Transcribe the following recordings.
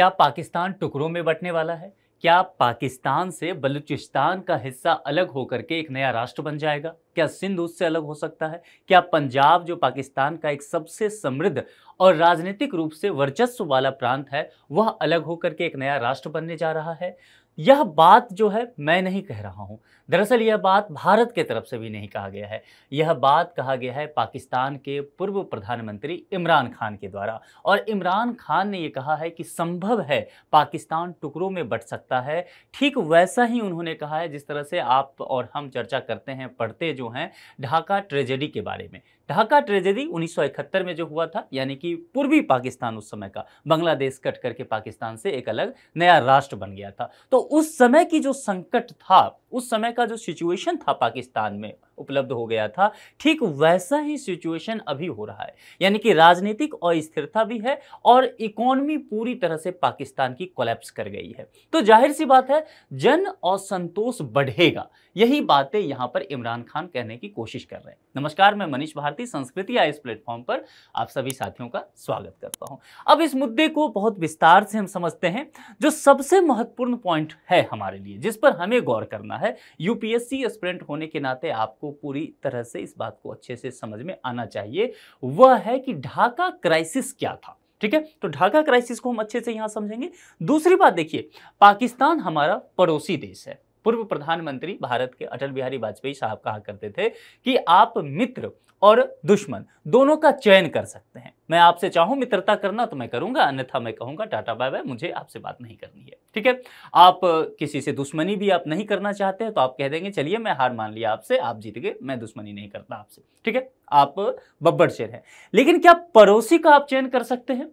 क्या पाकिस्तान टुकड़ों में बटने वाला है क्या पाकिस्तान से बलूचिस्तान का हिस्सा अलग होकर के एक नया राष्ट्र बन जाएगा क्या सिंध उससे अलग हो सकता है क्या पंजाब जो पाकिस्तान का एक सबसे समृद्ध और राजनीतिक रूप से वर्चस्व वाला प्रांत है वह अलग होकर के एक नया राष्ट्र बनने जा रहा है यह बात जो है मैं नहीं कह रहा हूँ दरअसल यह बात भारत के तरफ से भी नहीं कहा गया है यह बात कहा गया है पाकिस्तान के पूर्व प्रधानमंत्री इमरान खान के द्वारा और इमरान खान ने यह कहा है कि संभव है पाकिस्तान टुकड़ों में बट सकता है ठीक वैसा ही उन्होंने कहा है जिस तरह से आप और हम चर्चा करते हैं पढ़ते जो हैं ढाका ट्रेजेडी के बारे में ढाका ट्रेजेडी उन्नीस में जो हुआ था यानी कि पूर्वी पाकिस्तान उस समय का बांग्लादेश कट करके पाकिस्तान से एक अलग नया राष्ट्र बन गया था तो उस समय की जो संकट था उस समय का जो सिचुएशन था पाकिस्तान में उपलब्ध हो गया था ठीक वैसा ही सिचुएशन अभी हो रहा है यानी कि राजनीतिक अस्थिरता भी है और इकोनमी पूरी तरह से पाकिस्तान की कोलेप्स कर गई है तो जाहिर सी बात है जन असंतोष बढ़ेगा यही बातें यहां पर इमरान खान कहने की कोशिश कर रहे हैं नमस्कार मैं मनीष भारती संस्कृति या इस प्लेटफॉर्म पर आप सभी साथियों का स्वागत करता हूं अब इस मुद्दे को बहुत विस्तार से हम समझते हैं जो सबसे महत्वपूर्ण पॉइंट है हमारे लिए जिस पर हमें गौर करना है है यूपीएससी स्टूडेंट होने के नाते आपको पूरी तरह से इस बात को अच्छे से समझ में आना चाहिए वह है कि ढाका क्राइसिस क्या था ठीक है तो ढाका क्राइसिस को हम अच्छे से यहां समझेंगे दूसरी बात देखिए पाकिस्तान हमारा पड़ोसी देश है पूर्व प्रधानमंत्री भारत के अटल बिहारी वाजपेयी साहब कहा करते थे कि आप मित्र और दुश्मन दोनों का चयन कर सकते हैं मैं आपसे चाहूं मित्रता करना तो मैं करूंगा अन्यथा मैं कहूंगा टाटा बाय बाय मुझे आपसे बात नहीं करनी है ठीक है आप किसी से दुश्मनी भी आप नहीं करना चाहते हैं तो आप कह देंगे चलिए मैं हार मान लिया आपसे आप जीत गए मैं दुश्मनी नहीं करता आपसे ठीक है आप बब्बर शेर हैं लेकिन क्या पड़ोसी का आप चयन कर सकते हैं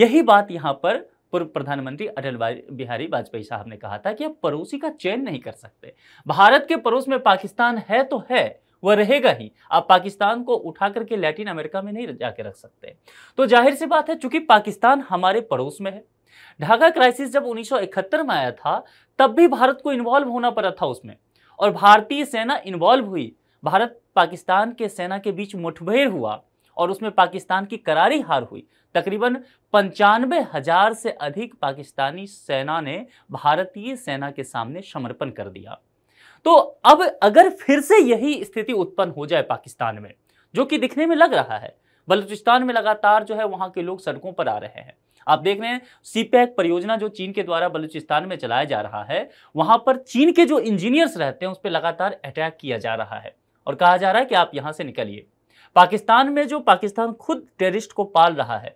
यही बात यहाँ पर पूर्व प्रधानमंत्री अटल बिहारी वाजपेयी साहब ने कहा था कि आप पड़ोसी का चयन नहीं कर सकते भारत के पड़ोस में पाकिस्तान है तो है वह रहेगा ही आप पाकिस्तान को उठा करके लैटिन अमेरिका में नहीं जाके रख सकते तो जाहिर सी बात है चूंकि पाकिस्तान हमारे पड़ोस में है ढाका क्राइसिस जब उन्नीस में आया था तब भी भारत को इन्वॉल्व होना पड़ा था उसमें और भारतीय सेना इन्वॉल्व हुई भारत पाकिस्तान के सेना के बीच मुठभेड़ हुआ और उसमें पाकिस्तान की करारी हार हुई तकरीबन पंचानवे हजार से अधिक पाकिस्तानी सेना ने भारतीय सेना के सामने समर्पण कर दिया तो अब अगर फिर से यही स्थिति उत्पन्न हो जाए पाकिस्तान में जो कि दिखने में लग रहा है बलूचिस्तान में लगातार जो है वहां के लोग सड़कों पर आ रहे हैं आप देख रहे हैं सीपैक परियोजना जो चीन के द्वारा बलूचिस्तान में चलाया जा रहा है वहां पर चीन के जो इंजीनियर्स रहते हैं उस पर लगातार अटैक किया जा रहा है और कहा जा रहा है कि आप यहाँ से निकलिए पाकिस्तान में जो पाकिस्तान खुद टेररिस्ट को पाल रहा है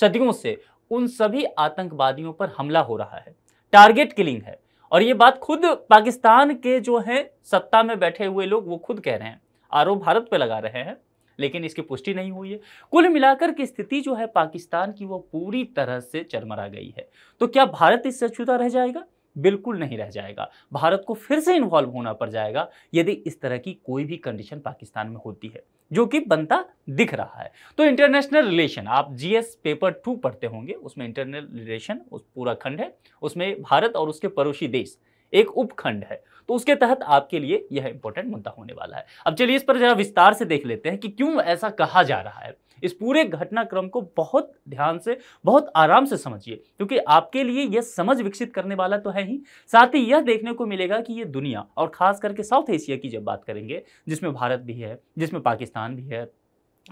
सदियों से उन सभी आतंकवादियों पर हमला हो रहा है टारगेट किलिंग है और ये बात खुद पाकिस्तान के जो हैं सत्ता में बैठे हुए लोग वो खुद कह रहे हैं आरोप भारत पर लगा रहे हैं लेकिन इसकी पुष्टि नहीं हुई है कुल मिलाकर की स्थिति जो है पाकिस्तान की वो पूरी तरह से चरमरा गई है तो क्या भारत इससे अछूता रह जाएगा बिल्कुल नहीं रह जाएगा भारत को फिर से इन्वॉल्व होना पड़ जाएगा यदि इस तरह की कोई भी कंडीशन पाकिस्तान में होती है जो कि बनता दिख रहा है तो इंटरनेशनल रिलेशन आप जीएस पेपर टू पढ़ते होंगे उसमें इंटरनल रिलेशन उस पूरा खंड है उसमें भारत और उसके पड़ोसी देश एक उपखंड है तो उसके तहत आपके लिए यह इंपॉर्टेंट मुद्दा होने वाला है अब चलिए इस पर जरा विस्तार से देख लेते हैं कि क्यों ऐसा कहा जा रहा है इस पूरे घटनाक्रम को बहुत ध्यान से बहुत आराम से समझिए क्योंकि आपके लिए यह समझ विकसित करने वाला तो है ही साथ ही यह देखने को मिलेगा कि ये दुनिया और खास करके साउथ एशिया की जब बात करेंगे जिसमें भारत भी है जिसमें पाकिस्तान भी है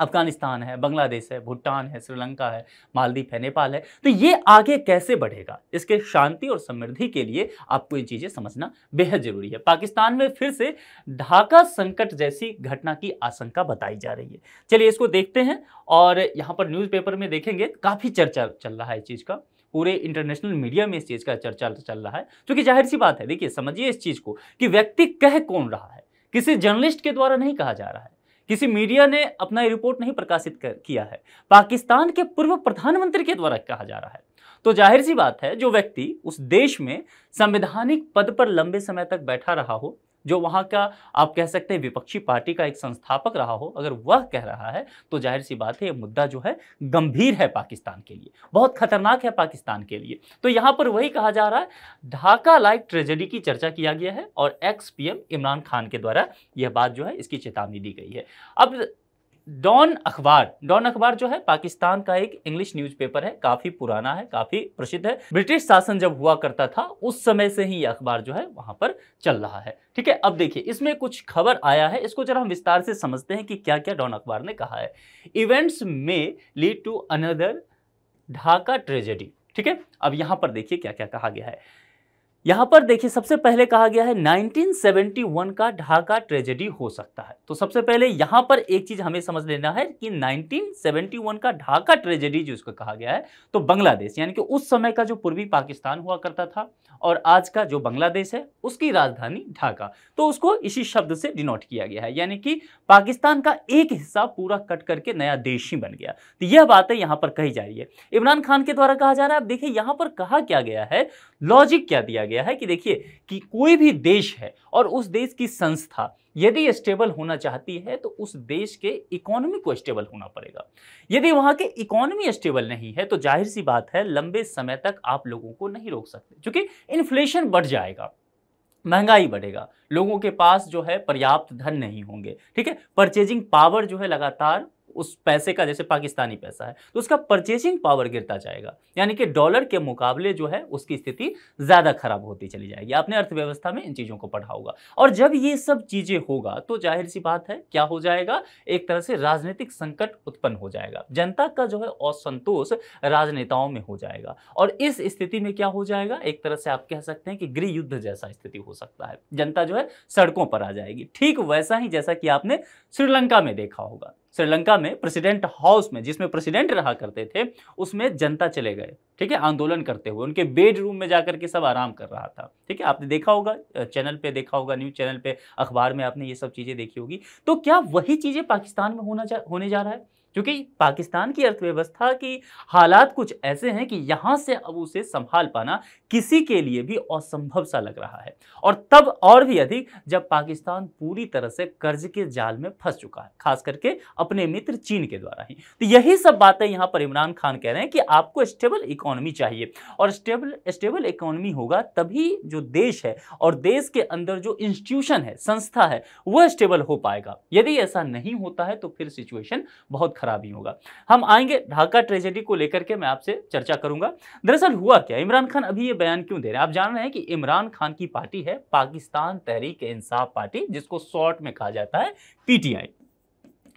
अफगानिस्तान है बांग्लादेश है भूटान है श्रीलंका है मालदीप है नेपाल है तो ये आगे कैसे बढ़ेगा इसके शांति और समृद्धि के लिए आपको ये चीज़ें समझना बेहद ज़रूरी है पाकिस्तान में फिर से ढाका संकट जैसी घटना की आशंका बताई जा रही है चलिए इसको देखते हैं और यहाँ पर न्यूज़पेपर में देखेंगे काफ़ी चर्चा चल रहा है इस चीज़ का पूरे इंटरनेशनल मीडिया में इस चीज़ का चर्चा चल रहा है क्योंकि जाहिर सी बात है देखिए समझिए इस चीज़ को कि व्यक्ति कह कौन रहा है किसी जर्नलिस्ट के द्वारा नहीं कहा जा रहा है किसी मीडिया ने अपना रिपोर्ट नहीं प्रकाशित कर किया है पाकिस्तान के पूर्व प्रधानमंत्री के द्वारा कहा जा रहा है तो जाहिर सी बात है जो व्यक्ति उस देश में संवैधानिक पद पर लंबे समय तक बैठा रहा हो जो वहाँ का आप कह सकते हैं विपक्षी पार्टी का एक संस्थापक रहा हो अगर वह कह रहा है तो जाहिर सी बात है ये मुद्दा जो है गंभीर है पाकिस्तान के लिए बहुत खतरनाक है पाकिस्तान के लिए तो यहाँ पर वही कहा जा रहा है ढाका लाइक ट्रेजेडी की चर्चा किया गया है और एक्स पी इमरान खान के द्वारा यह बात जो है इसकी चेतावनी दी गई है अब डॉन अखबार डॉन अखबार जो है पाकिस्तान का एक इंग्लिश न्यूज़पेपर है काफी पुराना है काफी प्रसिद्ध है ब्रिटिश शासन जब हुआ करता था उस समय से ही यह अखबार जो है वहां पर चल रहा है ठीक है अब देखिए इसमें कुछ खबर आया है इसको जरा हम विस्तार से समझते हैं कि क्या क्या डॉन अखबार ने कहा है इवेंट्स में lead to another Dhaka tragedy ठीक है अब यहां पर देखिए क्या क्या कहा गया है यहां पर देखिए सबसे पहले कहा गया है 1971 का ढाका ट्रेजेडी हो सकता है तो सबसे पहले यहां पर एक चीज हमें समझ लेना है कि 1971 का ढाका ट्रेजेडी जो जिसको कहा गया है तो बांग्लादेश यानी कि उस समय का जो पूर्वी पाकिस्तान हुआ करता था और आज का जो बांग्लादेश है उसकी राजधानी ढाका तो उसको इसी शब्द से डिनोट किया गया है यानी कि पाकिस्तान का एक हिस्सा पूरा कट करके नया देश ही बन गया तो यह बातें यहाँ पर कही जा रही है इमरान खान के द्वारा कहा जा रहा है अब देखिए यहां पर कहा क्या गया है लॉजिक क्या दिया गया है कि देखिए कि कोई भी देश है और उस देश की संस्था यदि स्टेबल होना चाहती है तो उस देश के इकोनॉमी को स्टेबल होना पड़ेगा यदि वहाँ के इकोनॉमी स्टेबल नहीं है तो जाहिर सी बात है लंबे समय तक आप लोगों को नहीं रोक सकते क्योंकि इन्फ्लेशन बढ़ जाएगा महंगाई बढ़ेगा लोगों के पास जो है पर्याप्त धन नहीं होंगे ठीक है परचेजिंग पावर जो है लगातार उस पैसे का जैसे पाकिस्तानी पैसा है तो उसका परचेसिंग पावर गिरता जाएगा यानी कि डॉलर के मुकाबले जो है उसकी स्थिति ज़्यादा खराब होती चली जाएगी आपने अर्थव्यवस्था में इन चीज़ों को पढ़ा होगा और जब ये सब चीज़ें होगा तो जाहिर सी बात है क्या हो जाएगा एक तरह से राजनीतिक संकट उत्पन्न हो जाएगा जनता का जो है असंतोष राजनेताओं में हो जाएगा और इस स्थिति में क्या हो जाएगा एक तरह से आप कह सकते हैं कि गृह युद्ध जैसा स्थिति हो सकता है जनता जो है सड़कों पर आ जाएगी ठीक वैसा ही जैसा कि आपने श्रीलंका में देखा होगा श्रीलंका में प्रेसिडेंट हाउस में जिसमें प्रेसिडेंट रहा करते थे उसमें जनता चले गए ठीक है आंदोलन करते हुए उनके बेडरूम में जाकर के सब आराम कर रहा था ठीक है आपने देखा होगा चैनल पे देखा होगा न्यूज़ चैनल पे अखबार में आपने ये सब चीज़ें देखी होगी तो क्या वही चीज़ें पाकिस्तान में होना जा होने जा रहा है क्योंकि पाकिस्तान की अर्थव्यवस्था की हालात कुछ ऐसे हैं कि यहाँ से अब उसे संभाल पाना किसी के लिए भी असंभव सा लग रहा है और तब और भी अधिक जब पाकिस्तान पूरी तरह से कर्ज के जाल में फंस चुका है खास करके अपने मित्र चीन के द्वारा ही तो यही सब बातें यहाँ पर इमरान खान कह रहे हैं कि आपको स्टेबल इकोनॉमी चाहिए और स्टेबल स्टेबल इकोनॉमी होगा तभी जो देश है और देश के अंदर जो इंस्टीट्यूशन है संस्था है वह स्टेबल हो पाएगा यदि ऐसा नहीं होता है तो फिर सिचुएशन बहुत खराब खराब ही होगा हम आएंगे ढाका ट्रेजेडी को लेकर के मैं आपसे चर्चा करूंगा दरअसल हुआ क्या इमरान खान अभी ये बयान क्यों दे रहे हैं आप जान रहे हैं कि इमरान खान की पार्टी है पाकिस्तान तहरीक इंसाफ पार्टी जिसको शॉर्ट में कहा जाता है पीटीआई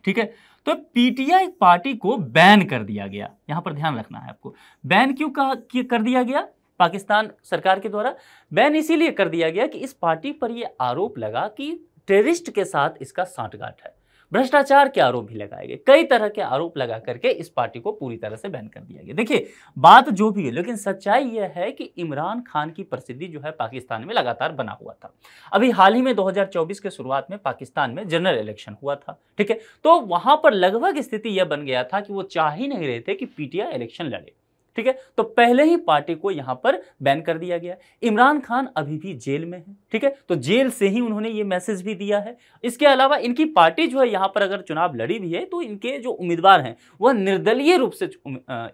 ठीक है तो पीटीआई पार्टी को बैन कर दिया गया यहां पर ध्यान रखना है आपको बैन क्यों कहा कर दिया गया पाकिस्तान सरकार के द्वारा बैन इसीलिए कर दिया गया कि इस पार्टी पर यह आरोप लगा कि टेररिस्ट के साथ इसका साठगांठ है भ्रष्टाचार के आरोप भी लगाए गए कई तरह के आरोप लगा करके इस पार्टी को पूरी तरह से बैन कर दिया गया देखिए बात जो भी है लेकिन सच्चाई यह है कि इमरान खान की प्रसिद्धि जो है पाकिस्तान में लगातार बना हुआ था अभी हाल ही में 2024 के शुरुआत में पाकिस्तान में जनरल इलेक्शन हुआ था ठीक है तो वहां पर लगभग स्थिति यह बन गया था कि वो चाह ही नहीं रहे थे कि पीटीआई इलेक्शन लड़े ठीक है तो पहले ही पार्टी को यहां पर बैन कर दिया गया इमरान खान अभी भी जेल में है ठीक है तो जेल से ही उन्होंने ये मैसेज भी दिया है इसके अलावा इनकी पार्टी जो है यहां पर अगर चुनाव लड़ी भी है तो इनके जो उम्मीदवार हैं वह निर्दलीय रूप से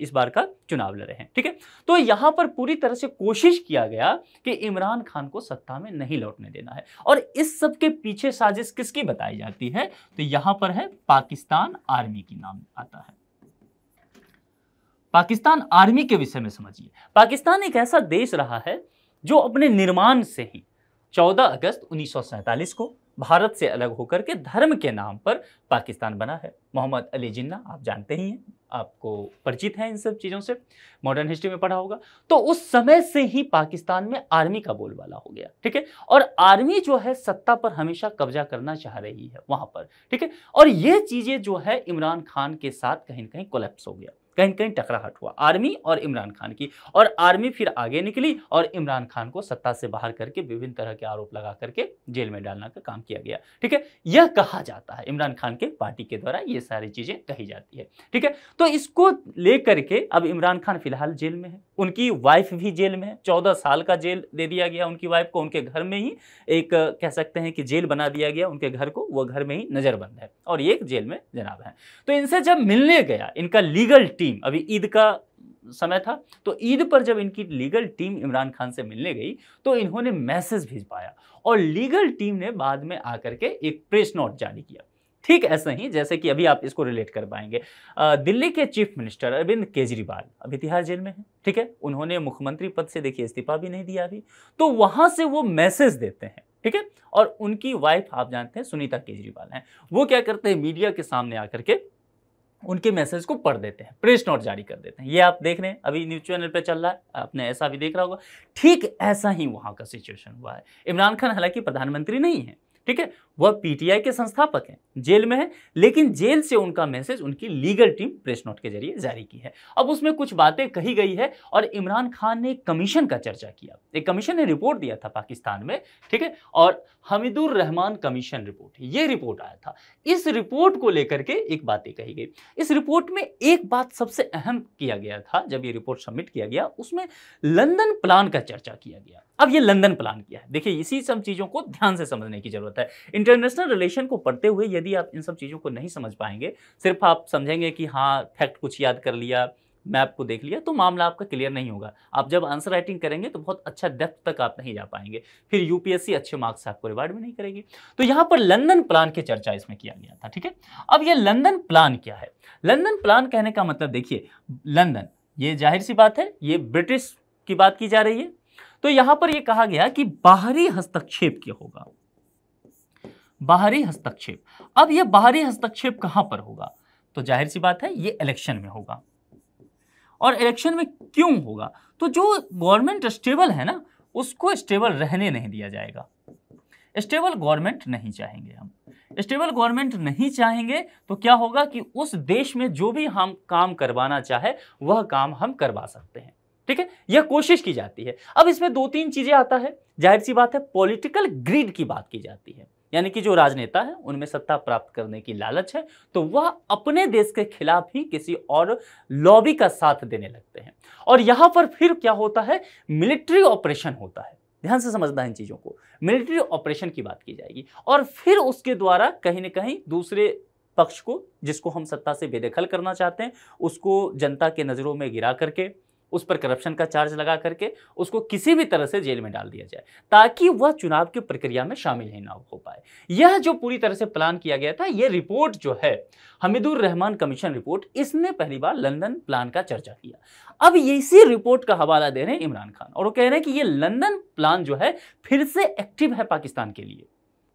इस बार का चुनाव लड़े हैं ठीक है तो यहां पर पूरी तरह से कोशिश किया गया कि इमरान खान को सत्ता में नहीं लौटने देना है और इस सबके पीछे साजिश किसकी बताई जाती है तो यहां पर है पाकिस्तान आर्मी की नाम आता है पाकिस्तान आर्मी के विषय में समझिए पाकिस्तान एक ऐसा देश रहा है जो अपने निर्माण से ही 14 अगस्त उन्नीस को भारत से अलग होकर के धर्म के नाम पर पाकिस्तान बना है मोहम्मद अली जिन्ना आप जानते ही हैं आपको परिचित हैं इन सब चीज़ों से मॉडर्न हिस्ट्री में पढ़ा होगा तो उस समय से ही पाकिस्तान में आर्मी का बोलबाला हो गया ठीक है और आर्मी जो है सत्ता पर हमेशा कब्जा करना चाह रही है वहाँ पर ठीक है और ये चीज़ें जो है इमरान खान के साथ कहीं ना कहीं कोलेप्स हो गया कहीं कहीं टकराहट हुआ आर्मी और इमरान खान की और आर्मी फिर आगे निकली और इमरान खान को सत्ता से बाहर करके विभिन्न तरह के आरोप लगा करके जेल में डालना का काम किया गया ठीक है यह कहा जाता है इमरान खान के पार्टी के द्वारा ये सारी चीज़ें कही जाती है ठीक है तो इसको लेकर के अब इमरान खान फिलहाल जेल में है उनकी वाइफ भी जेल में है चौदह साल का जेल दे दिया गया उनकी वाइफ को उनके घर में ही एक कह सकते हैं कि जेल बना दिया गया उनके घर को वह घर में ही नज़रबंद है और ये एक जेल में जनाब है तो इनसे जब मिलने गया इनका लीगल टीम अभी ईद का समय था तो ईद पर जब इनकी लीगल टीम इमरान खान से मिलने गई तो इन्होंने मैसेज भिजवाया और लीगल टीम ने बाद में आकर के एक प्रेस नोट जारी किया ठीक ऐसे ही जैसे कि अभी आप इसको रिलेट कर पाएंगे दिल्ली के चीफ मिनिस्टर अरविंद केजरीवाल अभी तिहाड़ जेल में है ठीक है उन्होंने मुख्यमंत्री पद से देखिए इस्तीफा भी नहीं दिया अभी तो वहां से वो मैसेज देते हैं ठीक है और उनकी वाइफ आप जानते हैं सुनीता केजरीवाल हैं वो क्या करते हैं मीडिया के सामने आकर के उनके मैसेज को पढ़ देते हैं प्रेस नोट जारी कर देते हैं ये आप देख रहे हैं अभी न्यूज चैनल पे चल रहा है आपने ऐसा भी देख रहा होगा ठीक ऐसा ही वहाँ का सिचुएशन हुआ है इमरान खान हालांकि प्रधानमंत्री नहीं है ठीक है वह पीटीआई के संस्थापक हैं जेल में है लेकिन जेल से उनका मैसेज उनकी लीगल टीम प्रेस नोट के जरिए जारी की है अब उसमें कुछ बातें कही गई है और इमरान खान ने कमीशन का चर्चा किया एक कमीशन ने रिपोर्ट दिया था पाकिस्तान में ठीक है और हमीदुर रहमान कमीशन रिपोर्ट ये रिपोर्ट आया था इस रिपोर्ट को लेकर के एक बातें कही गई इस रिपोर्ट में एक बात सबसे अहम किया गया था जब ये रिपोर्ट सबमिट किया गया उसमें लंदन प्लान का चर्चा किया गया अब ये लंदन प्लान किया है देखिए इसी सब चीज़ों को ध्यान से समझने की जरूरत होता है इंटरनेशनल रिलेशन को पढ़ते हुए यदि आप इन सब चीज़ों को नहीं समझ पाएंगे सिर्फ आप समझेंगे कि हाँ फैक्ट कुछ याद कर लिया मैप को देख लिया तो मामला आपका क्लियर नहीं होगा आप जब आंसर राइटिंग करेंगे तो बहुत अच्छा डेप्थ तक आप नहीं जा पाएंगे फिर यूपीएससी अच्छे मार्क्स आपको रिवार्ड भी नहीं करेगी तो यहाँ पर लंदन प्लान की चर्चा इसमें किया गया था ठीक है अब ये लंदन प्लान क्या है लंदन प्लान कहने का मतलब देखिए लंदन ये जाहिर सी बात है ये ब्रिटिश की बात की जा रही है तो यहाँ पर यह कहा गया कि बाहरी हस्तक्षेप क्या होगा बाहरी हस्तक्षेप अब यह बाहरी हस्तक्षेप कहाँ पर होगा तो जाहिर सी बात है यह इलेक्शन में होगा और इलेक्शन में क्यों होगा तो जो गवर्नमेंट स्टेबल है ना उसको स्टेबल रहने नहीं दिया जाएगा स्टेबल गवर्नमेंट नहीं चाहेंगे हम स्टेबल गवर्नमेंट नहीं चाहेंगे तो क्या होगा कि उस देश में जो भी हम काम करवाना चाहे वह काम हम करवा सकते हैं ठीक है यह कोशिश की जाती है अब इसमें दो तीन चीज़ें आता है जाहिर सी बात है पॉलिटिकल ग्रीड की बात की जाती है यानी कि जो राजनेता है उनमें सत्ता प्राप्त करने की लालच है तो वह अपने देश के खिलाफ ही किसी और लॉबी का साथ देने लगते हैं और यहाँ पर फिर क्या होता है मिलिट्री ऑपरेशन होता है ध्यान से समझना इन चीज़ों को मिलिट्री ऑपरेशन की बात की जाएगी और फिर उसके द्वारा कहीं ना कहीं दूसरे पक्ष को जिसको हम सत्ता से बेदखल करना चाहते हैं उसको जनता के नज़रों में गिरा करके उस पर करप्शन का चार्ज लगा करके उसको किसी भी तरह से जेल में डाल दिया जाए ताकि वह चुनाव की प्रक्रिया में शामिल ही ना हो पाए यह जो पूरी तरह से प्लान किया गया था यह रिपोर्ट जो है हमीदुर रहमान कमीशन रिपोर्ट इसने पहली बार लंदन प्लान का चर्चा किया अब ये इसी रिपोर्ट का हवाला दे रहे हैं इमरान खान और वो कह रहे हैं कि यह लंदन प्लान जो है फिर से एक्टिव है पाकिस्तान के लिए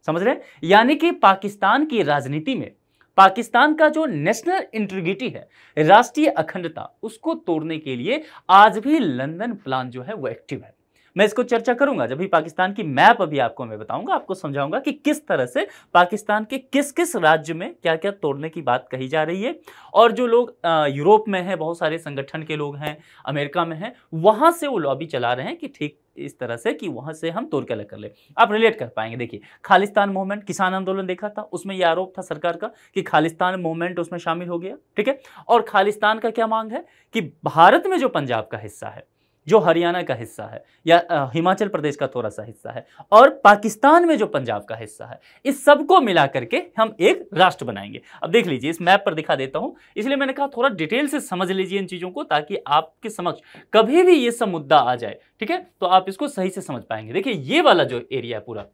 समझ रहे हैं यानी कि पाकिस्तान की राजनीति में पाकिस्तान का जो नेशनल इंटीग्रिटी है राष्ट्रीय अखंडता उसको तोड़ने के लिए आज भी लंदन प्लान जो है वो एक्टिव है मैं इसको चर्चा करूंगा जब भी पाकिस्तान की मैप अभी आपको मैं बताऊंगा आपको समझाऊंगा कि किस तरह से पाकिस्तान के किस किस राज्य में क्या क्या तोड़ने की बात कही जा रही है और जो लोग यूरोप में हैं बहुत सारे संगठन के लोग हैं अमेरिका में हैं वहाँ से वो लॉबी चला रहे हैं कि ठीक इस तरह से कि वहाँ से हम तोड़ के अलग कर ले आप रिलेट कर पाएंगे देखिए खालिस्तान मूवमेंट किसान आंदोलन देखा था उसमें यह आरोप था सरकार का कि खालिस्तान मूवमेंट उसमें शामिल हो गया ठीक है और खालिस्तान का क्या मांग है कि भारत में जो पंजाब का हिस्सा है जो हरियाणा का हिस्सा है या हिमाचल प्रदेश का थोड़ा सा हिस्सा है और पाकिस्तान में जो पंजाब का हिस्सा है इस सबको मिला करके हम एक राष्ट्र बनाएंगे अब देख लीजिए इस मैप पर दिखा देता हूँ इसलिए मैंने कहा थोड़ा डिटेल से समझ लीजिए इन चीज़ों को ताकि आपके समक्ष कभी भी ये सब मुद्दा आ जाए ठीक है तो आप इसको सही से समझ पाएंगे देखिए ये वाला जो एरिया है पूरा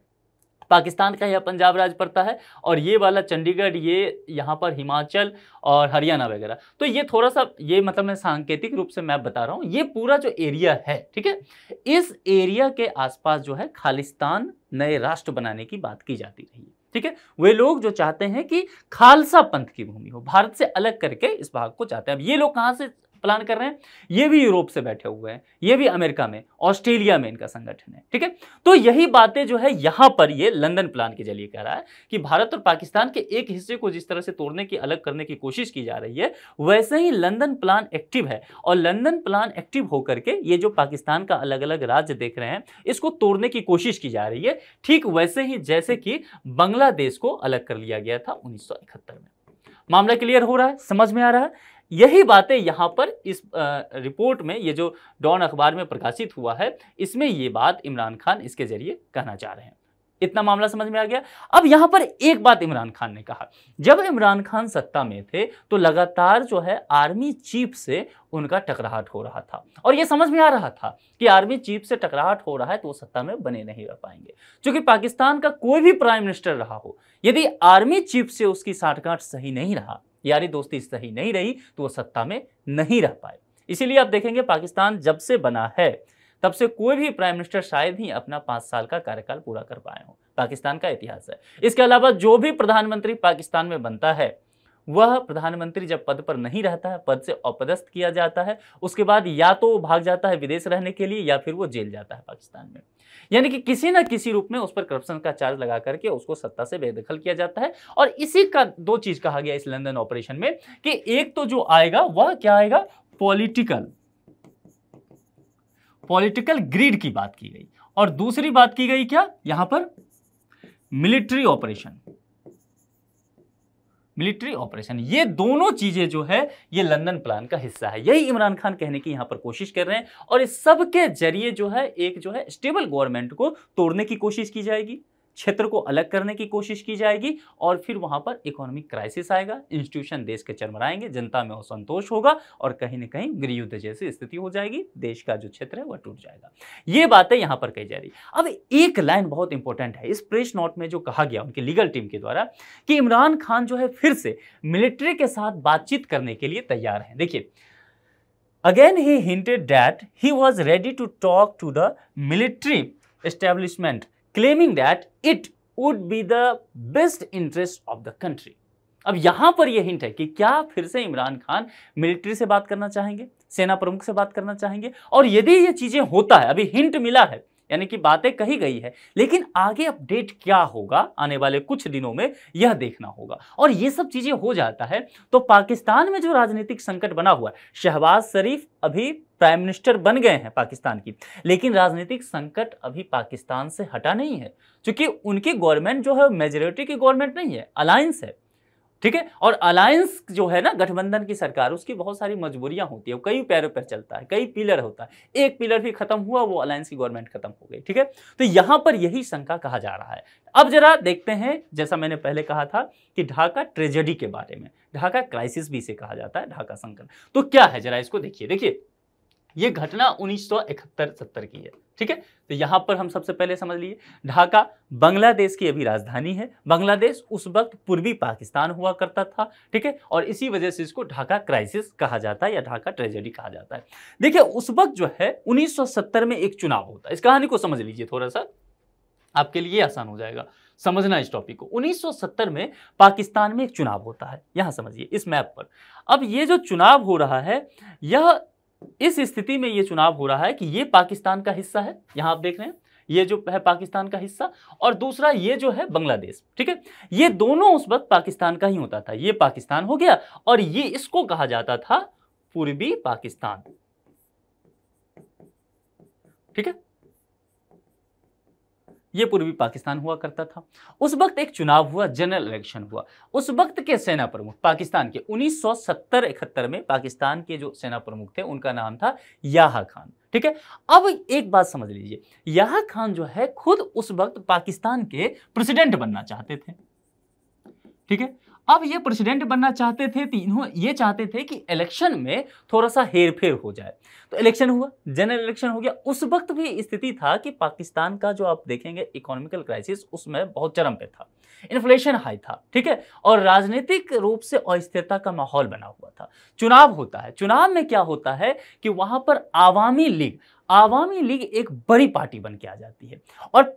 पाकिस्तान का यह पंजाब राज्य पड़ता है और ये वाला चंडीगढ़ ये यहाँ पर हिमाचल और हरियाणा वगैरह तो ये थोड़ा सा ये मतलब मैं सांकेतिक रूप से मैप बता रहा हूँ ये पूरा जो एरिया है ठीक है इस एरिया के आसपास जो है खालिस्तान नए राष्ट्र बनाने की बात की जाती रही है ठीक है वे लोग जो चाहते हैं कि खालसा पंथ की भूमि हो भारत से अलग करके इस भाग को चाहते हैं अब ये लोग कहाँ से प्लान कर रहे हैं ये भी यूरोप से बैठे हुए हैं ये भी अमेरिका में ऑस्ट्रेलिया में इनका संगठन है ठीक है तो यही बातें जो है यहां पर ये लंदन प्लान के जरिए कह रहा है कि भारत और पाकिस्तान के एक हिस्से को जिस तरह से तोड़ने की अलग करने की कोशिश की जा रही है वैसे ही लंदन प्लान एक्टिव है और लंदन प्लान एक्टिव होकर के ये जो पाकिस्तान का अलग अलग राज्य देख रहे हैं इसको तोड़ने की कोशिश की जा रही है ठीक वैसे ही जैसे कि बांग्लादेश को अलग कर लिया गया था उन्नीस में मामला क्लियर हो रहा है समझ में आ रहा है यही बातें यहाँ पर इस रिपोर्ट में ये जो डॉन अखबार में प्रकाशित हुआ है इसमें ये बात इमरान खान इसके जरिए कहना चाह रहे हैं इतना मामला समझ में आ गया अब यहाँ पर एक बात इमरान खान ने कहा जब इमरान खान सत्ता में थे तो लगातार जो है आर्मी चीफ से उनका टकराहट हो रहा था और यह समझ में आ रहा था कि आर्मी चीफ से टकराहट हो रहा है तो वो सत्ता में बने नहीं रह पाएंगे क्योंकि पाकिस्तान का कोई भी प्राइम मिनिस्टर रहा हो यदि आर्मी चीफ से उसकी साठगांठ सही नहीं रहा यारी दोस्ती सही नहीं रही तो वो सत्ता में नहीं रह पाए इसीलिए आप देखेंगे पाकिस्तान जब से बना है तब से कोई भी प्राइम मिनिस्टर शायद ही अपना पाँच साल का कार्यकाल पूरा कर पाए हो पाकिस्तान का इतिहास है इसके अलावा जो भी प्रधानमंत्री पाकिस्तान में बनता है वह प्रधानमंत्री जब पद पर नहीं रहता है पद से अपदस्थ किया जाता है उसके बाद या तो वो भाग जाता है विदेश रहने के लिए या फिर वो जेल जाता है पाकिस्तान में यानी कि किसी ना किसी रूप में उस पर करप्शन का चार्ज लगा करके उसको सत्ता से बेदखल किया जाता है और इसी का दो चीज कहा गया इस लंदन ऑपरेशन में कि एक तो जो आएगा वह क्या आएगा पॉलिटिकल पॉलिटिकल ग्रीड की बात की गई और दूसरी बात की गई क्या यहां पर मिलिट्री ऑपरेशन मिलिट्री ऑपरेशन ये दोनों चीज़ें जो है ये लंदन प्लान का हिस्सा है यही इमरान खान कहने की यहां पर कोशिश कर रहे हैं और इस सब के जरिए जो है एक जो है स्टेबल गवर्नमेंट को तोड़ने की कोशिश की जाएगी क्षेत्र को अलग करने की कोशिश की जाएगी और फिर वहां पर इकोनॉमिक क्राइसिस आएगा इंस्टीट्यूशन देश के चरमराएंगे जनता में असंतोष होगा और कहीं ना कहीं गृहयुद्ध जैसी स्थिति हो जाएगी देश का जो क्षेत्र है वह टूट जाएगा ये बातें यहाँ पर कही जा रही अब एक लाइन बहुत इंपॉर्टेंट है इस प्रेस नोट में जो कहा गया उनकी लीगल टीम के द्वारा कि इमरान खान जो है फिर से मिलिट्री के साथ बातचीत करने के लिए तैयार हैं देखिए again he hinted that he was ready to talk to the military establishment claiming that it would be the best interest of the country अब यहां पर यह हिंट है कि क्या फिर से इमरान खान मिलिट्री से बात करना चाहेंगे सेना प्रमुख से बात करना चाहेंगे और यदि ये चीजें होता है अभी हिंट मिला है यानी कि बातें कही गई है लेकिन आगे अपडेट क्या होगा आने वाले कुछ दिनों में यह देखना होगा और ये सब चीज़ें हो जाता है तो पाकिस्तान में जो राजनीतिक संकट बना हुआ है शहबाज शरीफ अभी प्राइम मिनिस्टर बन गए हैं पाकिस्तान की लेकिन राजनीतिक संकट अभी पाकिस्तान से हटा नहीं है क्योंकि उनकी गवर्नमेंट जो है मेजोरिटी की गवर्नमेंट नहीं है अलायंस है ठीक है और अलायंस जो है ना गठबंधन की सरकार उसकी बहुत सारी मजबूरियां होती है कई पैरों पर चलता है कई पिलर होता है एक पिलर भी खत्म हुआ वो अलायंस की गवर्नमेंट खत्म हो गई ठीक है तो यहां पर यही शंका कहा जा रहा है अब जरा देखते हैं जैसा मैंने पहले कहा था कि ढाका ट्रेजेडी के बारे में ढाका क्राइसिस भी इसे कहा जाता है ढाका संकट तो क्या है जरा इसको देखिए देखिए ये घटना उन्नीस सौ की है ठीक है तो यहाँ पर हम सबसे पहले समझ लिए ढाका बांग्लादेश की अभी राजधानी है बांग्लादेश उस वक्त पूर्वी पाकिस्तान हुआ करता था ठीक है और इसी वजह से इसको ढाका क्राइसिस कहा जाता है या ढाका ट्रेजेडी कहा जाता है देखिए उस वक्त जो है 1970 में एक चुनाव होता है इस कहानी को समझ लीजिए थोड़ा सा आपके लिए आसान हो जाएगा समझना इस टॉपिक को 1970 में पाकिस्तान में एक चुनाव होता है यहां समझिए इस मैप पर अब ये जो चुनाव हो रहा है यह इस स्थिति में ये चुनाव हो रहा है कि ये पाकिस्तान का हिस्सा है यहां आप देख रहे हैं ये जो है पाकिस्तान का हिस्सा और दूसरा ये जो है बांग्लादेश ठीक है ये दोनों उस वक्त पाकिस्तान का ही होता था ये पाकिस्तान हो गया और ये इसको कहा जाता था पूर्वी पाकिस्तान ठीक है ये पूर्वी पाकिस्तान हुआ करता था उस वक्त एक चुनाव हुआ जनरल इलेक्शन हुआ उस वक्त के सेना प्रमुख पाकिस्तान के 1970-71 में पाकिस्तान के जो सेना प्रमुख थे उनका नाम था याहा खान ठीक है अब एक बात समझ लीजिए याहा खान जो है खुद उस वक्त पाकिस्तान के प्रेसिडेंट बनना चाहते थे ठीक है अब ये प्रेसिडेंट बनना चाहते थे तीनों तो ये चाहते थे कि इलेक्शन में थोड़ा सा हेर फेर हो जाए तो इलेक्शन हुआ जनरल इलेक्शन हो गया उस वक्त भी स्थिति था कि पाकिस्तान का जो आप देखेंगे इकोनॉमिकल क्राइसिस उसमें बहुत चरम पे था इन्फ्लेशन हाई था ठीक है और राजनीतिक रूप से अस्थिरता का माहौल बना हुआ था चुनाव होता है चुनाव में क्या होता है कि वहां पर आवामी लीग आवामी लीग एक बड़ी पार्टी बन के आ जाती है और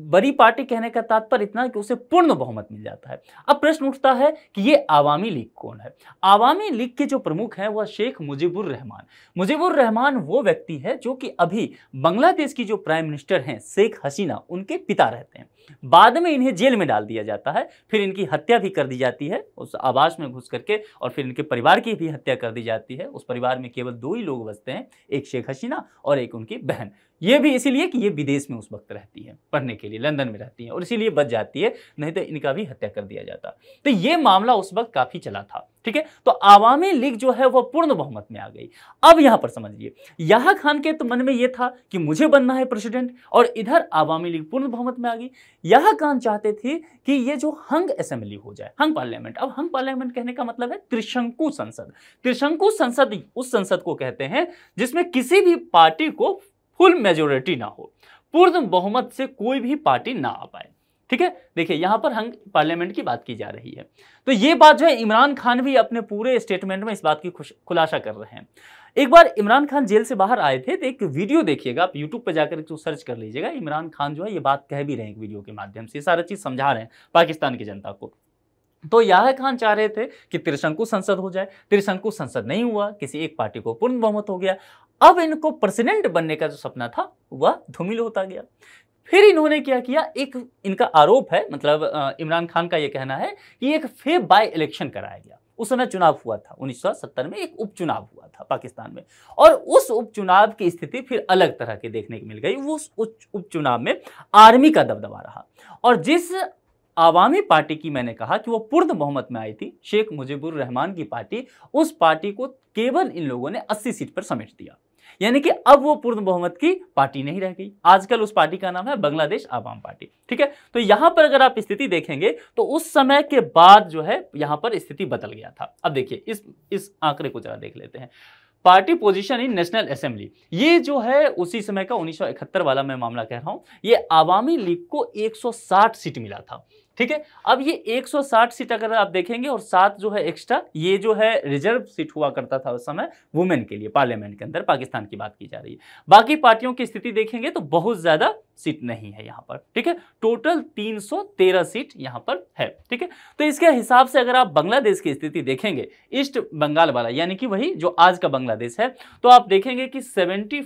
बड़ी पार्टी कहने का तात्पर्य इतना कि उसे पूर्ण बहुमत मिल जाता है अब प्रश्न उठता है कि ये आवामी लीग कौन है आवामी लीग के जो प्रमुख हैं वह शेख मुजीबुर रहमान मुजीबुर रहमान वो व्यक्ति है जो कि अभी बांग्लादेश की जो प्राइम मिनिस्टर हैं शेख हसीना उनके पिता रहते हैं बाद में इन्हें जेल में डाल दिया जाता है फिर इनकी हत्या भी कर दी जाती है उस आवास में घुस करके और फिर इनके परिवार की भी हत्या कर दी जाती है उस परिवार में केवल दो ही लोग बसते हैं एक शेख हसीना और एक उनकी बहन ये भी इसीलिए कि ये विदेश में उस वक्त रहती है पढ़ने के लिए लंदन में रहती है और इसीलिए बच जाती है नहीं तो इनका भी हत्या कर दिया जाता तो ये मामला उस वक्त काफ़ी चला था ठीक है तो आवामी लीग जो है वह पूर्ण बहुमत में आ गई अब यहां पर समझिए यहां खान के तो मन में यह था कि मुझे बनना है प्रेसिडेंट और इधर आवामी लीग पूर्ण बहुमत में आ गई याह खान चाहते थे कि ये जो हंग असेंबली हो जाए हंग पार्लियामेंट अब हंग पार्लियामेंट कहने का मतलब है त्रिशंकु संसद त्रिशंकु संसद उस संसद को कहते हैं जिसमें किसी भी पार्टी को फुल मेजोरिटी ना हो पूर्ण बहुमत से कोई भी पार्टी ना आ पाए ठीक है देखिए यहां पर हम पार्लियामेंट की बात की जा रही है तो ये बात जो है इमरान खान भी अपने पूरे स्टेटमेंट में इस बात की खुलासा कर रहे हैं एक बार इमरान खान जेल से बाहर आए थे तो एक वीडियो देखिएगा आप यूट्यूब पर जाकर तो सर्च कर लीजिएगा इमरान खान जो है ये बात कह भी रहे हैं वीडियो के माध्यम से सारा चीज़ समझा रहे हैं पाकिस्तान की जनता को तो यह खान चाह रहे थे कि त्रिशंकु संसद हो जाए त्रिशंकु संसद नहीं हुआ किसी एक पार्टी को पूर्ण बहुमत हो गया अब इनको प्रेसिडेंट बनने का जो सपना था वह धूमिल होता गया फिर इन्होंने क्या किया एक इनका आरोप है मतलब इमरान खान का यह कहना है कि एक फे बाय इलेक्शन कराया गया उस समय चुनाव हुआ था 1970 में एक उपचुनाव हुआ था पाकिस्तान में और उस उपचुनाव की स्थिति फिर अलग तरह के देखने को मिल गई वो उस उपचुनाव में आर्मी का दबदबा रहा और जिस आवामी पार्टी की मैंने कहा कि वो पूर्ण बहुमत में आई थी शेख मुजीबुर रहमान की पार्टी उस पार्टी को केवल इन लोगों ने 80 सीट पर समेट दिया यानी कि अब वो पूर्ण बहुमत की पार्टी नहीं रह गई आजकल उस पार्टी का नाम है बांग्लादेश आवाम पार्टी ठीक है तो यहां पर अगर आप स्थिति देखेंगे तो उस समय के बाद जो है यहां पर स्थिति बदल गया था अब देखिए इस इस आंकड़े को जरा देख लेते हैं party position in national assembly ये जो है उसी समय का 1971 वाला मैं मामला कह रहा हूं ये आवामी लीग को 160 सीट मिला था ठीक है अब ये 160 सीट अगर आप देखेंगे और सात जो है एक्स्ट्रा ये जो है रिजर्व सीट हुआ करता था उस समय वुमेन के लिए पार्लियामेंट के अंदर पाकिस्तान की बात की जा रही है बाकी पार्टियों की स्थिति देखेंगे तो बहुत ज़्यादा सीट नहीं है यहाँ पर ठीक है टोटल 313 सीट यहाँ पर है ठीक है तो इसके हिसाब से अगर आप बांग्लादेश की स्थिति देखेंगे ईस्ट बंगाल वाला यानी कि वही जो आज का बांग्लादेश है तो आप देखेंगे कि सेवेंटी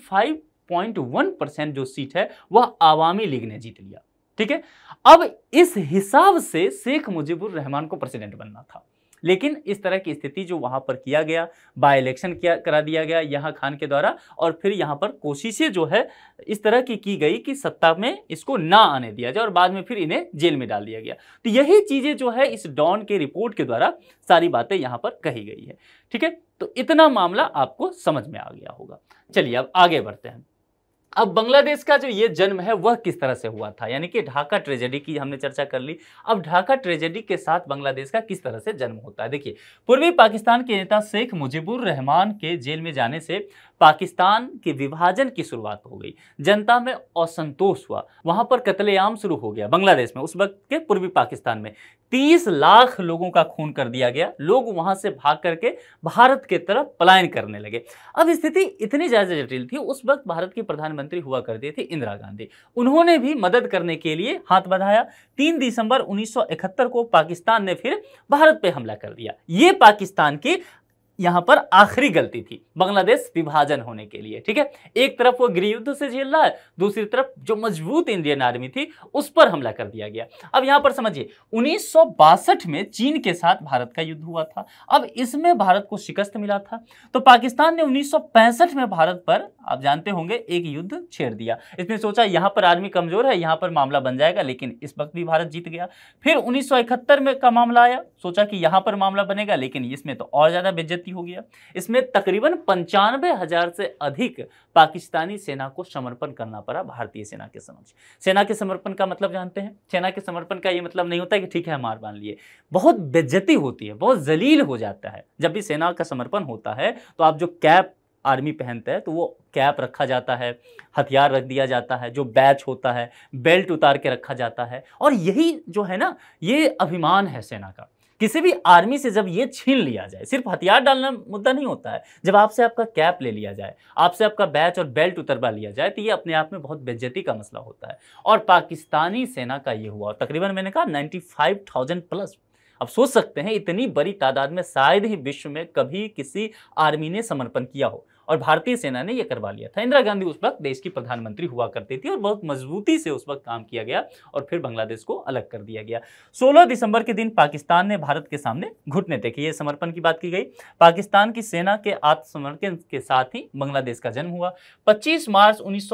परसेंट जो सीट है वह आवामी लीग ने जीत लिया ठीक है अब इस हिसाब से शेख मुजीबुर रहमान को प्रेसिडेंट बनना था लेकिन इस तरह की स्थिति जो वहां पर किया गया बाय इलेक्शन किया करा दिया गया यहां खान के द्वारा और फिर यहाँ पर कोशिशें जो है इस तरह की की गई कि सत्ता में इसको ना आने दिया जाए और बाद में फिर इन्हें जेल में डाल दिया गया तो यही चीज़ें जो है इस डॉन के रिपोर्ट के द्वारा सारी बातें यहाँ पर कही गई है ठीक है तो इतना मामला आपको समझ में आ गया होगा चलिए अब आगे बढ़ते हैं अब बांग्लादेश का जो ये जन्म है वह किस तरह से हुआ था यानी कि ढाका ट्रेजेडी की हमने चर्चा कर ली अब ढाका ट्रेजेडी के साथ बांग्लादेश का किस तरह से जन्म होता है देखिए पूर्वी पाकिस्तान के नेता शेख मुजीबुर रहमान के जेल में जाने से पाकिस्तान के विभाजन की शुरुआत हो गई जनता में असंतोष हुआ वहां पर कत्लेआम शुरू हो गया बांग्लादेश में उस वक्त के पूर्वी पाकिस्तान में तीस लाख लोगों का खून कर दिया गया लोग वहां से भाग करके भारत के तरफ पलायन करने लगे अब स्थिति इतनी ज़्यादा जटिल थी उस वक्त भारत की प्रधानमंत्री हुआ करती थी इंदिरा गांधी उन्होंने भी मदद करने के लिए हाथ बढ़ाया तीन दिसंबर 1971 को पाकिस्तान ने फिर भारत पर हमला कर दिया ये पाकिस्तान की यहां पर आखिरी गलती थी बांग्लादेश विभाजन होने के लिए ठीक है एक तरफ वो गृह युद्ध से झेल रहा है दूसरी तरफ जो मजबूत इंडियन आर्मी थी उस पर हमला कर दिया गया अब यहां पर समझिए उन्नीस में चीन के साथ भारत का युद्ध हुआ था अब इसमें भारत को शिकस्त मिला था तो पाकिस्तान ने उन्नीस में भारत पर आप जानते होंगे एक युद्ध छेड़ दिया इसने सोचा यहां पर आर्मी कमजोर है यहां पर मामला बन जाएगा लेकिन इस वक्त भी भारत जीत गया फिर उन्नीस में का मामला आया सोचा कि यहां पर मामला बनेगा लेकिन इसमें तो और ज्यादा बेज्जत गलती हो गया इसमें तकरीबन पंचानवे हजार से अधिक पाकिस्तानी सेना को समर्पण करना पड़ा भारतीय सेना के समक्ष सेना के समर्पण का मतलब जानते हैं सेना के समर्पण का ये मतलब नहीं होता कि ठीक है हम मान लिए बहुत बेज्जती होती है बहुत जलील हो जाता है जब भी सेना का समर्पण होता है तो आप जो कैप आर्मी पहनते हैं तो वो कैप रखा जाता है हथियार रख दिया जाता है जो बैच होता है बेल्ट उतार के रखा जाता है और यही जो है ना ये अभिमान है सेना का किसी भी आर्मी से जब ये छीन लिया जाए सिर्फ हथियार डालना मुद्दा नहीं होता है जब आपसे आपका कैप ले लिया जाए आपसे आपका बैच और बेल्ट उतरवा लिया जाए तो ये अपने आप में बहुत बेज्जती का मसला होता है और पाकिस्तानी सेना का ये हुआ तकरीबन मैंने कहा नाइन्टी प्लस अब सोच सकते हैं इतनी बड़ी तादाद में शायद ही विश्व में कभी किसी आर्मी ने समर्पण किया हो और भारतीय सेना ने यह करवा लिया था इंदिरा गांधी उस वक्त देश की प्रधानमंत्री हुआ करती थी और बहुत मजबूती से उस वक्त काम किया गया और फिर बांग्लादेश को अलग कर दिया गया 16 दिसंबर के दिन पाकिस्तान ने भारत के सामने घुटने कि ये समर्पण की बात की गई पाकिस्तान की सेना के आत्मसमर्पण के साथ ही बांग्लादेश का जन्म हुआ पच्चीस मार्च उन्नीस